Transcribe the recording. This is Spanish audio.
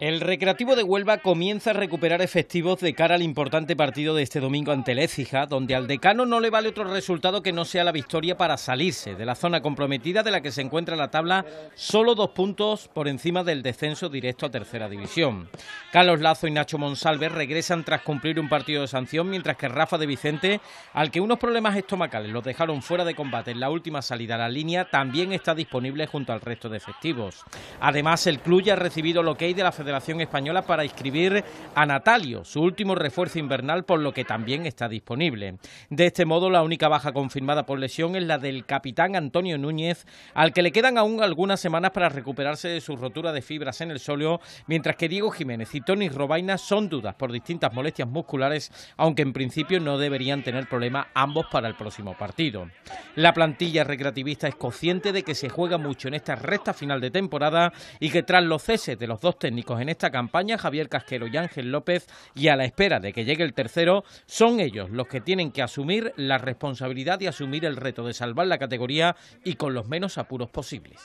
El Recreativo de Huelva comienza a recuperar efectivos de cara al importante partido de este domingo ante Lecija, donde al decano no le vale otro resultado que no sea la victoria para salirse de la zona comprometida de la que se encuentra la tabla, solo dos puntos por encima del descenso directo a tercera división. Carlos Lazo y Nacho Monsalve regresan tras cumplir un partido de sanción, mientras que Rafa de Vicente, al que unos problemas estomacales los dejaron fuera de combate en la última salida a la línea, también está disponible junto al resto de efectivos. Además, el club ya ha recibido el hay de la Federación Federación Española para inscribir a Natalio, su último refuerzo invernal, por lo que también está disponible. De este modo, la única baja confirmada por lesión es la del capitán Antonio Núñez, al que le quedan aún algunas semanas para recuperarse de su rotura de fibras en el sóleo, mientras que Diego Jiménez y Tony Robaina son dudas por distintas molestias musculares, aunque en principio no deberían tener problema ambos para el próximo partido. La plantilla recreativista es consciente de que se juega mucho en esta recta final de temporada y que tras los ceses de los dos técnicos en esta campaña, Javier Casquero y Ángel López, y a la espera de que llegue el tercero, son ellos los que tienen que asumir la responsabilidad y asumir el reto de salvar la categoría y con los menos apuros posibles.